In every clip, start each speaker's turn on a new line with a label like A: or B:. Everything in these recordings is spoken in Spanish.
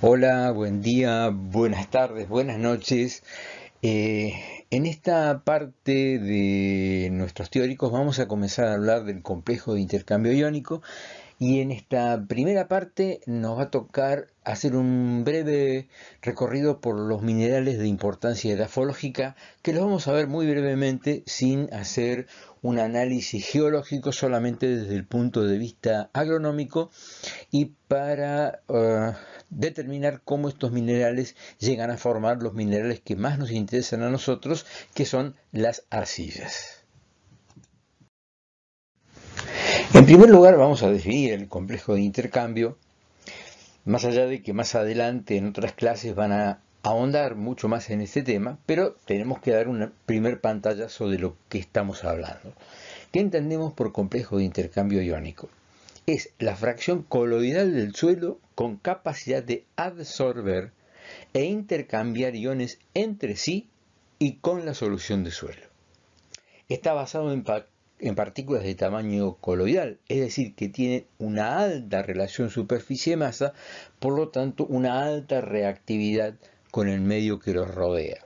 A: Hola, buen día, buenas tardes, buenas noches. Eh, en esta parte de nuestros teóricos vamos a comenzar a hablar del complejo de intercambio iónico y en esta primera parte nos va a tocar hacer un breve recorrido por los minerales de importancia edafológica que los vamos a ver muy brevemente sin hacer un análisis geológico solamente desde el punto de vista agronómico y para eh, determinar cómo estos minerales llegan a formar los minerales que más nos interesan a nosotros, que son las arcillas. En primer lugar vamos a definir el complejo de intercambio, más allá de que más adelante en otras clases van a ahondar mucho más en este tema, pero tenemos que dar un primer pantallazo de lo que estamos hablando. ¿Qué entendemos por complejo de intercambio iónico? Es la fracción coloidal del suelo con capacidad de absorber e intercambiar iones entre sí y con la solución de suelo. Está basado en, en partículas de tamaño coloidal, es decir, que tienen una alta relación superficie-masa, por lo tanto una alta reactividad con el medio que los rodea.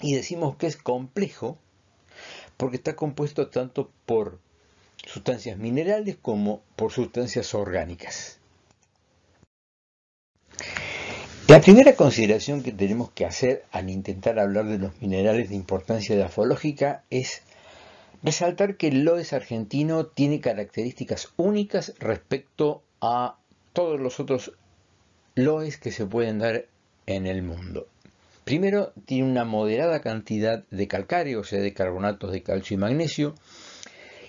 A: Y decimos que es complejo porque está compuesto tanto por sustancias minerales como por sustancias orgánicas. La primera consideración que tenemos que hacer al intentar hablar de los minerales de importancia edafológica es resaltar que el loes argentino tiene características únicas respecto a todos los otros loes que se pueden dar en el mundo. Primero, tiene una moderada cantidad de calcáreo, o sea, de carbonatos de calcio y magnesio,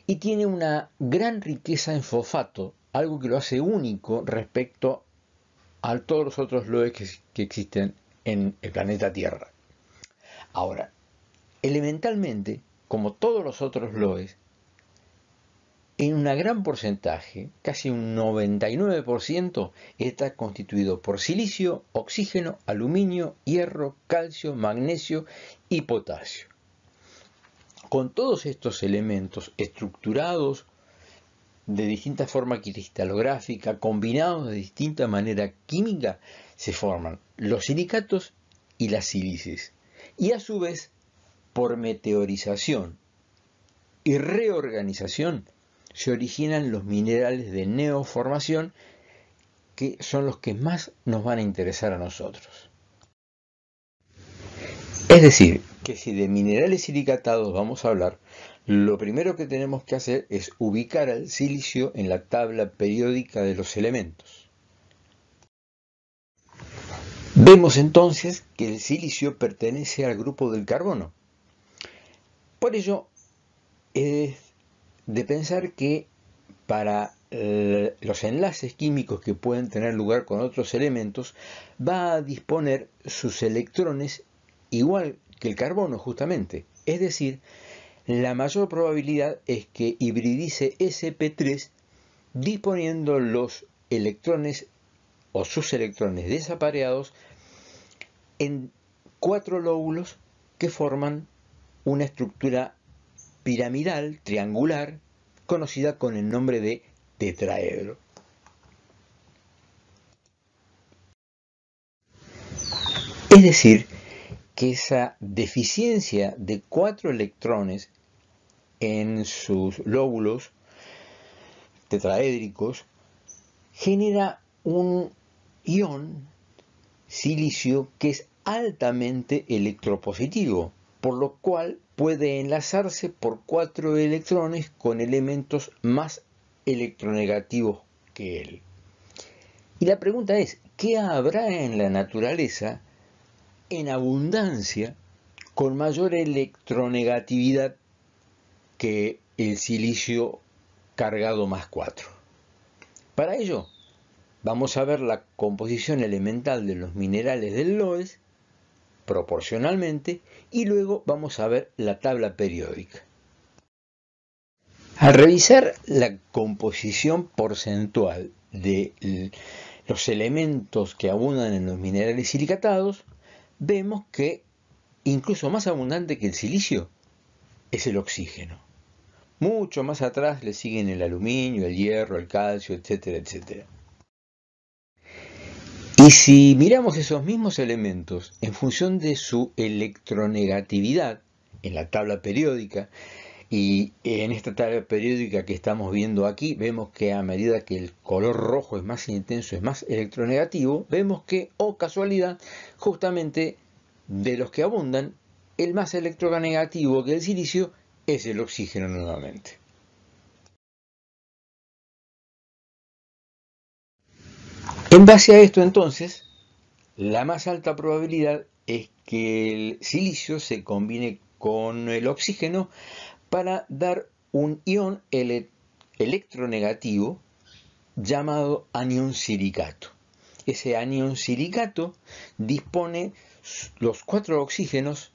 A: y tiene una gran riqueza en fosfato, algo que lo hace único respecto a todos los otros loes que, que existen en el planeta Tierra. Ahora, elementalmente, como todos los otros loes, en un gran porcentaje, casi un 99%, está constituido por silicio, oxígeno, aluminio, hierro, calcio, magnesio y potasio. Con todos estos elementos estructurados de distinta forma cristalográfica, combinados de distinta manera química, se forman los silicatos y las sílices. Y a su vez, por meteorización y reorganización, se originan los minerales de neoformación que son los que más nos van a interesar a nosotros. Es decir, que si de minerales silicatados vamos a hablar, lo primero que tenemos que hacer es ubicar al silicio en la tabla periódica de los elementos. Vemos entonces que el silicio pertenece al grupo del carbono. Por ello, es de pensar que para eh, los enlaces químicos que pueden tener lugar con otros elementos, va a disponer sus electrones igual que el carbono justamente. Es decir, la mayor probabilidad es que hibridice sp3 disponiendo los electrones o sus electrones desapareados en cuatro lóbulos que forman una estructura piramidal triangular conocida con el nombre de tetraedro. Es decir, que esa deficiencia de cuatro electrones en sus lóbulos tetraédricos genera un ion silicio que es altamente electropositivo, por lo cual puede enlazarse por cuatro electrones con elementos más electronegativos que él. Y la pregunta es, ¿qué habrá en la naturaleza en abundancia con mayor electronegatividad que el silicio cargado más cuatro? Para ello, vamos a ver la composición elemental de los minerales del Loes proporcionalmente y luego vamos a ver la tabla periódica. Al revisar la composición porcentual de los elementos que abundan en los minerales silicatados, vemos que incluso más abundante que el silicio es el oxígeno. Mucho más atrás le siguen el aluminio, el hierro, el calcio, etcétera, etcétera. Y si miramos esos mismos elementos en función de su electronegatividad en la tabla periódica, y en esta tabla periódica que estamos viendo aquí, vemos que a medida que el color rojo es más intenso, es más electronegativo, vemos que, o oh, casualidad, justamente de los que abundan, el más electronegativo que el silicio es el oxígeno nuevamente. En base a esto entonces, la más alta probabilidad es que el silicio se combine con el oxígeno para dar un ion electronegativo llamado anión silicato. Ese anión silicato dispone los cuatro oxígenos,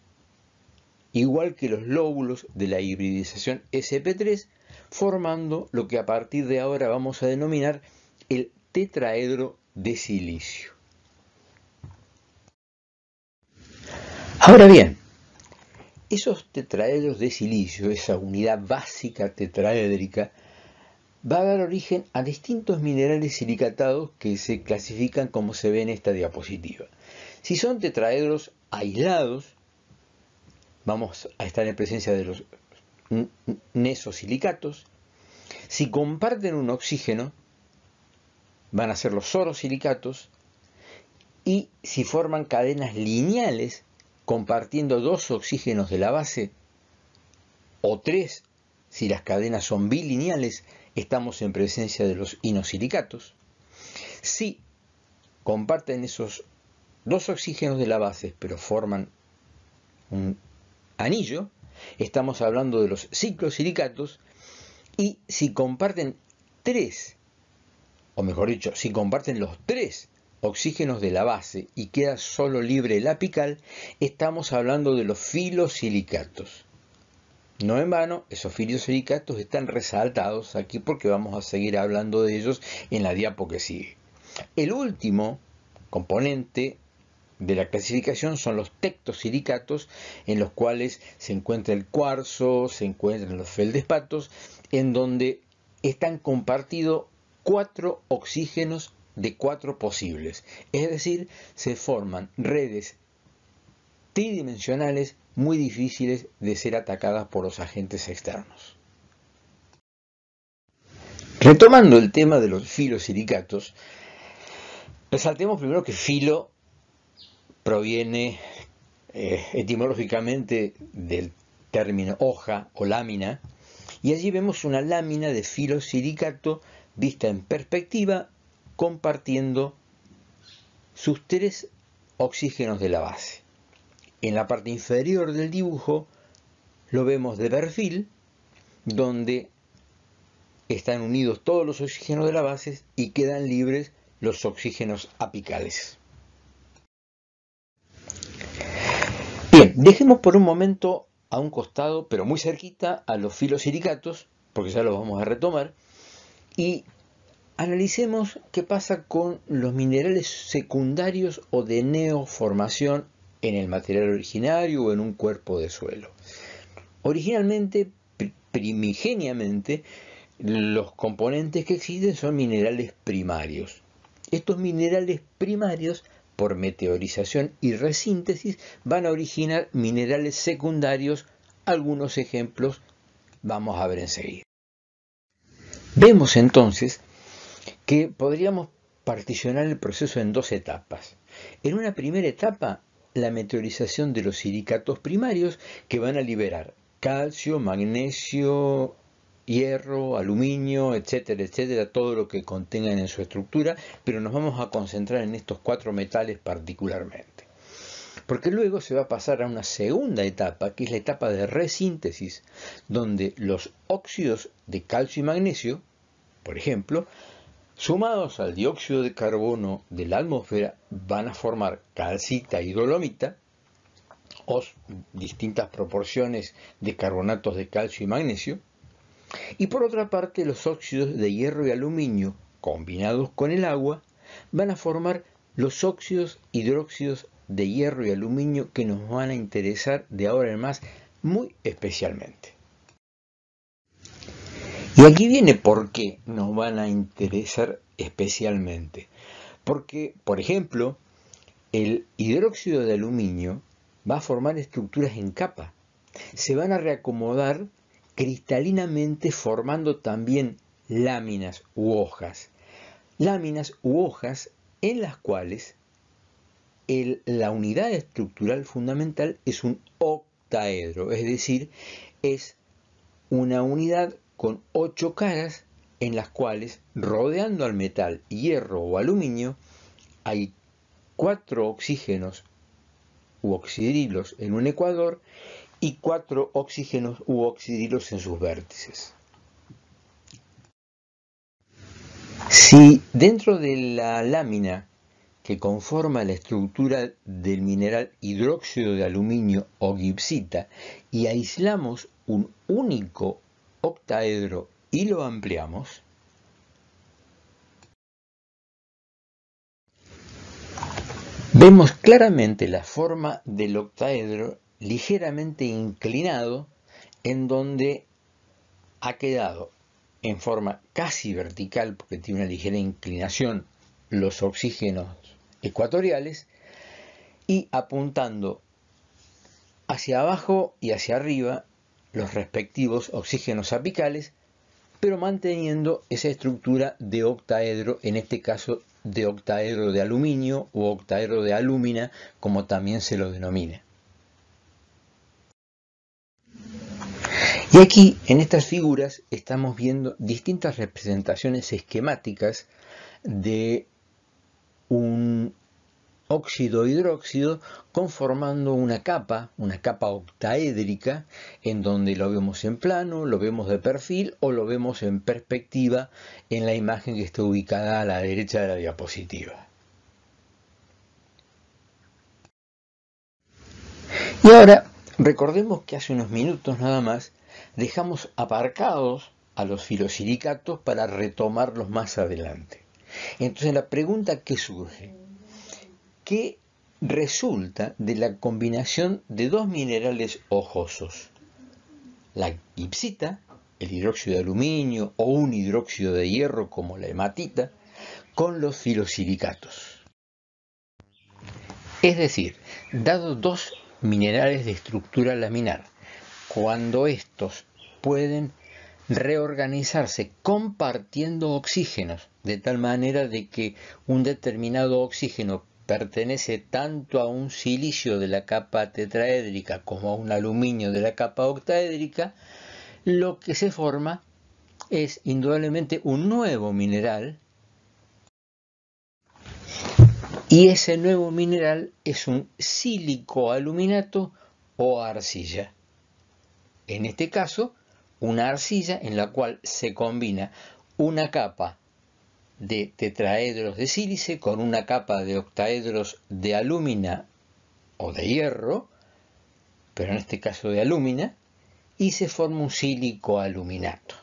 A: igual que los lóbulos de la hibridización SP3, formando lo que a partir de ahora vamos a denominar el tetraedro de silicio. Ahora bien, esos tetraedros de silicio, esa unidad básica tetraédrica, va a dar origen a distintos minerales silicatados que se clasifican como se ve en esta diapositiva. Si son tetraedros aislados, vamos a estar en presencia de los nesosilicatos. Si comparten un oxígeno, van a ser los sorosilicatos, y si forman cadenas lineales compartiendo dos oxígenos de la base, o tres si las cadenas son bilineales, estamos en presencia de los inosilicatos. Si comparten esos dos oxígenos de la base, pero forman un anillo, estamos hablando de los ciclosilicatos, y si comparten tres o mejor dicho, si comparten los tres oxígenos de la base y queda solo libre el apical, estamos hablando de los filosilicatos. No en vano, esos filosilicatos están resaltados aquí porque vamos a seguir hablando de ellos en la diapo que sigue. El último componente de la clasificación son los tectosilicatos en los cuales se encuentra el cuarzo, se encuentran los feldespatos, en donde están compartidos cuatro oxígenos de cuatro posibles. Es decir, se forman redes tridimensionales muy difíciles de ser atacadas por los agentes externos. Retomando el tema de los filosilicatos, resaltemos primero que filo proviene eh, etimológicamente del término hoja o lámina, y allí vemos una lámina de filosilicato vista en perspectiva, compartiendo sus tres oxígenos de la base. En la parte inferior del dibujo lo vemos de perfil, donde están unidos todos los oxígenos de la base y quedan libres los oxígenos apicales. Bien, dejemos por un momento a un costado, pero muy cerquita, a los filosilicatos, porque ya los vamos a retomar, y analicemos qué pasa con los minerales secundarios o de neoformación en el material originario o en un cuerpo de suelo. Originalmente, primigeniamente, los componentes que existen son minerales primarios. Estos minerales primarios, por meteorización y resíntesis, van a originar minerales secundarios. Algunos ejemplos vamos a ver enseguida. Vemos entonces que podríamos particionar el proceso en dos etapas. En una primera etapa, la meteorización de los silicatos primarios que van a liberar calcio, magnesio, hierro, aluminio, etcétera, etcétera, todo lo que contengan en su estructura, pero nos vamos a concentrar en estos cuatro metales particularmente porque luego se va a pasar a una segunda etapa, que es la etapa de resíntesis, donde los óxidos de calcio y magnesio, por ejemplo, sumados al dióxido de carbono de la atmósfera, van a formar calcita y dolomita, o distintas proporciones de carbonatos de calcio y magnesio, y por otra parte los óxidos de hierro y aluminio, combinados con el agua, van a formar los óxidos hidróxidos de hierro y aluminio que nos van a interesar de ahora en más muy especialmente. Y aquí viene por qué nos van a interesar especialmente. Porque, por ejemplo, el hidróxido de aluminio va a formar estructuras en capa. Se van a reacomodar cristalinamente formando también láminas u hojas. Láminas u hojas en las cuales la unidad estructural fundamental es un octaedro, es decir, es una unidad con ocho caras en las cuales, rodeando al metal hierro o aluminio, hay cuatro oxígenos u oxidrilos en un ecuador y cuatro oxígenos u oxidrilos en sus vértices. Si dentro de la lámina que conforma la estructura del mineral hidróxido de aluminio o gipsita y aislamos un único octaedro y lo ampliamos, vemos claramente la forma del octaedro ligeramente inclinado en donde ha quedado en forma casi vertical porque tiene una ligera inclinación los oxígenos ecuatoriales y apuntando hacia abajo y hacia arriba los respectivos oxígenos apicales, pero manteniendo esa estructura de octaedro, en este caso de octaedro de aluminio o octaedro de alúmina, como también se lo denomina. Y aquí, en estas figuras, estamos viendo distintas representaciones esquemáticas de un óxido hidróxido conformando una capa, una capa octaédrica, en donde lo vemos en plano, lo vemos de perfil o lo vemos en perspectiva en la imagen que está ubicada a la derecha de la diapositiva. Y ahora, recordemos que hace unos minutos nada más dejamos aparcados a los filosilicatos para retomarlos más adelante. Entonces la pregunta que surge, ¿qué resulta de la combinación de dos minerales ojosos? La gipsita, el hidróxido de aluminio o un hidróxido de hierro como la hematita, con los filosilicatos. Es decir, dado dos minerales de estructura laminar, cuando estos pueden reorganizarse compartiendo oxígenos de tal manera de que un determinado oxígeno pertenece tanto a un silicio de la capa tetraédrica como a un aluminio de la capa octaédrica, lo que se forma es indudablemente un nuevo mineral y ese nuevo mineral es un sílico o arcilla. En este caso, una arcilla en la cual se combina una capa de tetraedros de sílice con una capa de octaedros de alúmina o de hierro, pero en este caso de alúmina, y se forma un sílico aluminato,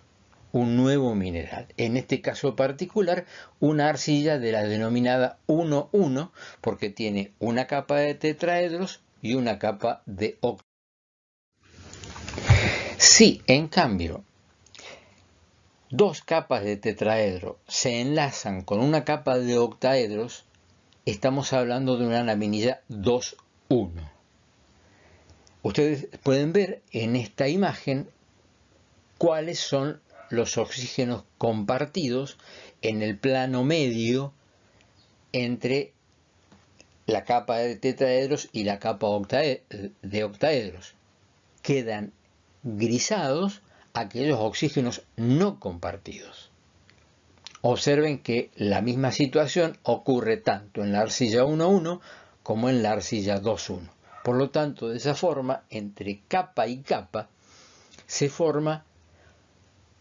A: un nuevo mineral. En este caso particular, una arcilla de la denominada 1-1, porque tiene una capa de tetraedros y una capa de octaedros. Si, en cambio, dos capas de tetraedro se enlazan con una capa de octaedros, estamos hablando de una laminilla 2-1. Ustedes pueden ver en esta imagen cuáles son los oxígenos compartidos en el plano medio entre la capa de tetraedros y la capa de octaedros. Quedan grisados aquellos oxígenos no compartidos. Observen que la misma situación ocurre tanto en la arcilla 11 como en la arcilla 21. Por lo tanto, de esa forma, entre capa y capa, se forma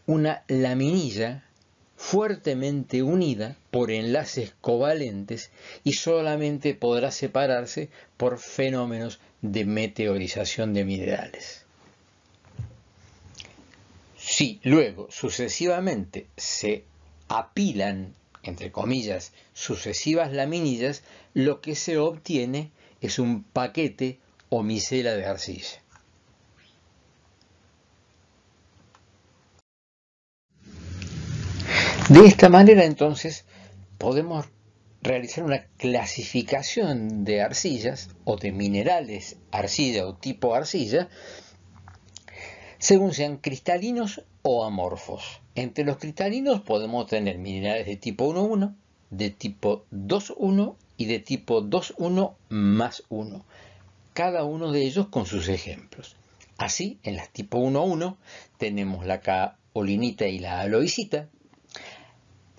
A: una laminilla fuertemente unida por enlaces covalentes y solamente podrá separarse por fenómenos de meteorización de minerales. Si luego sucesivamente se apilan, entre comillas, sucesivas laminillas, lo que se obtiene es un paquete o micela de arcilla. De esta manera entonces podemos realizar una clasificación de arcillas o de minerales arcilla o tipo arcilla según sean cristalinos o amorfos. Entre los cristalinos podemos tener minerales de tipo 1-1, de tipo 2-1 y de tipo 2-1 más 1, cada uno de ellos con sus ejemplos. Así, en las tipo 1-1 tenemos la caolinita y la aloisita.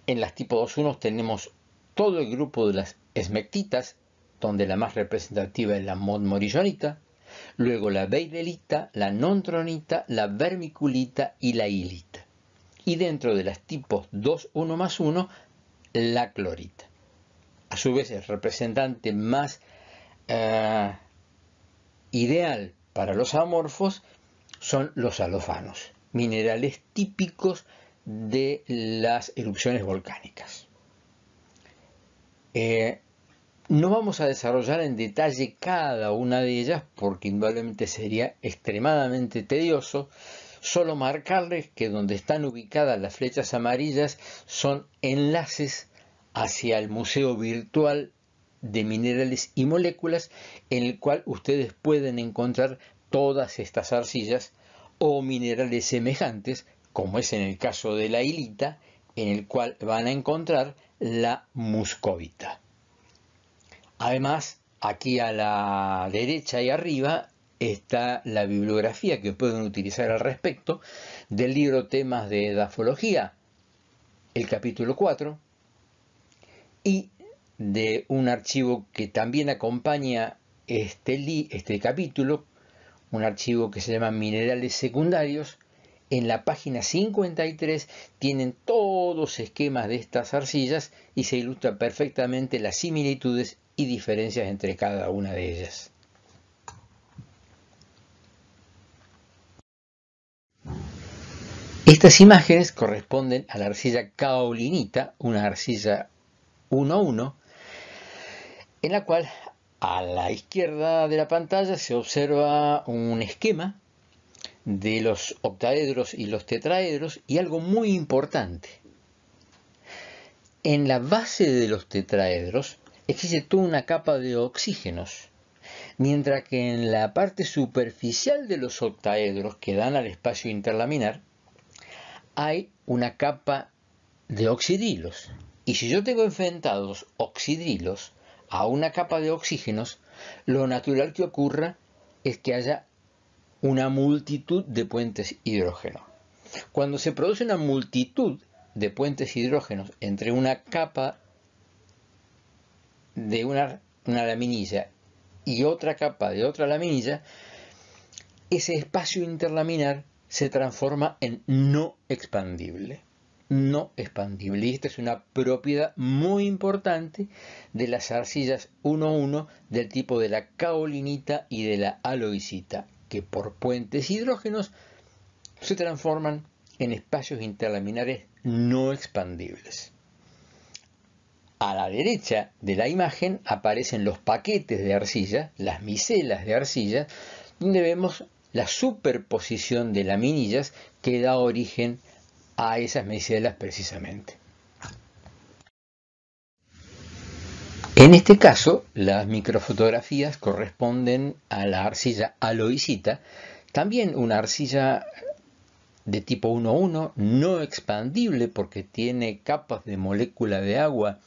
A: En las tipo 2-1 tenemos todo el grupo de las esmectitas, donde la más representativa es la montmorillonita, luego la beidelita, la nontronita, la vermiculita y la hilita. Y dentro de las tipos 2, 1 más 1, la clorita. A su vez, el representante más eh, ideal para los amorfos son los alofanos, minerales típicos de las erupciones volcánicas. Eh, no vamos a desarrollar en detalle cada una de ellas porque indudablemente sería extremadamente tedioso, solo marcarles que donde están ubicadas las flechas amarillas son enlaces hacia el Museo Virtual de Minerales y Moléculas en el cual ustedes pueden encontrar todas estas arcillas o minerales semejantes, como es en el caso de la hilita, en el cual van a encontrar la muscovita. Además, aquí a la derecha y arriba está la bibliografía que pueden utilizar al respecto del libro Temas de Edafología, el capítulo 4, y de un archivo que también acompaña este, este capítulo, un archivo que se llama Minerales Secundarios, en la página 53 tienen todos esquemas de estas arcillas y se ilustran perfectamente las similitudes y diferencias entre cada una de ellas. Estas imágenes corresponden a la arcilla caolinita, una arcilla 1-1, en la cual a la izquierda de la pantalla se observa un esquema de los octaedros y los tetraedros y algo muy importante. En la base de los tetraedros existe toda una capa de oxígenos, mientras que en la parte superficial de los octaedros que dan al espacio interlaminar hay una capa de oxidilos. Y si yo tengo enfrentados oxidrilos a una capa de oxígenos, lo natural que ocurra es que haya una multitud de puentes hidrógeno. Cuando se produce una multitud de puentes hidrógenos entre una capa de una, laminilla y otra capa de otra laminilla, ese espacio interlaminar se transforma en no expandible. No expandible. Y esta es una propiedad muy importante de las arcillas 1-1 del tipo de la caolinita y de la aloicita, que por puentes hidrógenos se transforman en espacios interlaminares no expandibles. A la derecha de la imagen aparecen los paquetes de arcilla, las micelas de arcilla, donde vemos la superposición de laminillas que da origen a esas micelas precisamente. En este caso, las microfotografías corresponden a la arcilla aloicita, también una arcilla de tipo 11, no expandible porque tiene capas de molécula de agua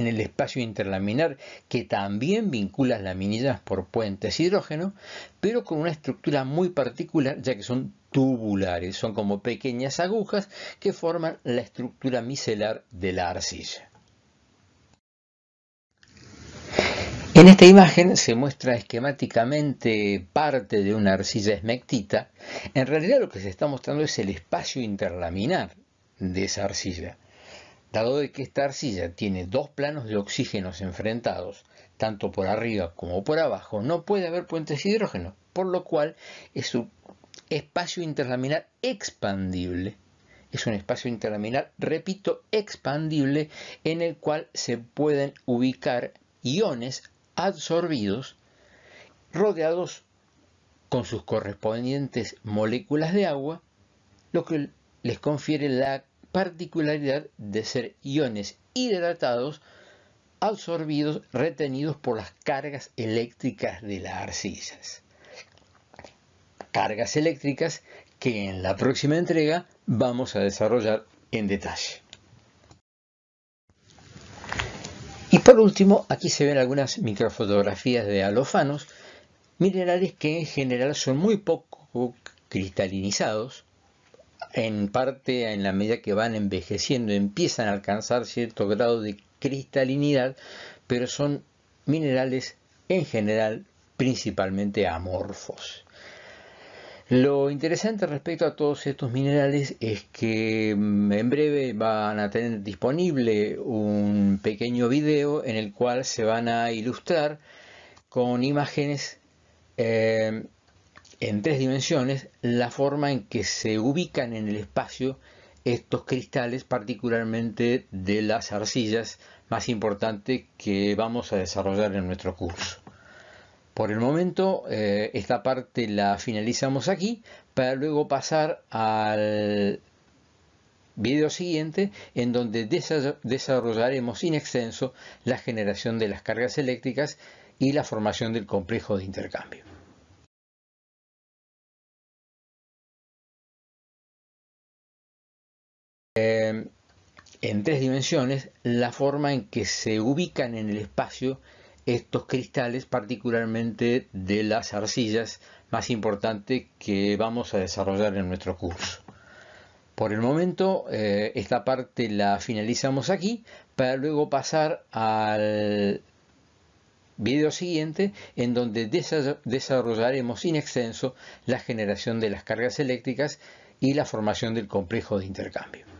A: en el espacio interlaminar que también vincula las laminillas por puentes hidrógeno, pero con una estructura muy particular ya que son tubulares, son como pequeñas agujas que forman la estructura micelar de la arcilla. En esta imagen se muestra esquemáticamente parte de una arcilla esmectita. En realidad lo que se está mostrando es el espacio interlaminar de esa arcilla. Dado de que esta arcilla tiene dos planos de oxígenos enfrentados, tanto por arriba como por abajo, no puede haber puentes hidrógeno, por lo cual es un espacio interlaminar expandible. Es un espacio interlaminar, repito, expandible en el cual se pueden ubicar iones absorbidos rodeados con sus correspondientes moléculas de agua, lo que les confiere la particularidad de ser iones hidratados absorbidos, retenidos por las cargas eléctricas de las arcillas. Cargas eléctricas que en la próxima entrega vamos a desarrollar en detalle. Y por último, aquí se ven algunas microfotografías de alofanos, minerales que en general son muy poco cristalinizados, en parte en la medida que van envejeciendo empiezan a alcanzar cierto grado de cristalinidad, pero son minerales en general principalmente amorfos. Lo interesante respecto a todos estos minerales es que mm, en breve van a tener disponible un pequeño video en el cual se van a ilustrar con imágenes eh, en tres dimensiones la forma en que se ubican en el espacio estos cristales, particularmente de las arcillas, más importante que vamos a desarrollar en nuestro curso. Por el momento eh, esta parte la finalizamos aquí para luego pasar al video siguiente en donde desarrollaremos sin extenso la generación de las cargas eléctricas y la formación del complejo de intercambio. Eh, en tres dimensiones la forma en que se ubican en el espacio estos cristales, particularmente de las arcillas, más importante que vamos a desarrollar en nuestro curso. Por el momento eh, esta parte la finalizamos aquí para luego pasar al video siguiente en donde desarrollaremos sin extenso la generación de las cargas eléctricas y la formación del complejo de intercambio.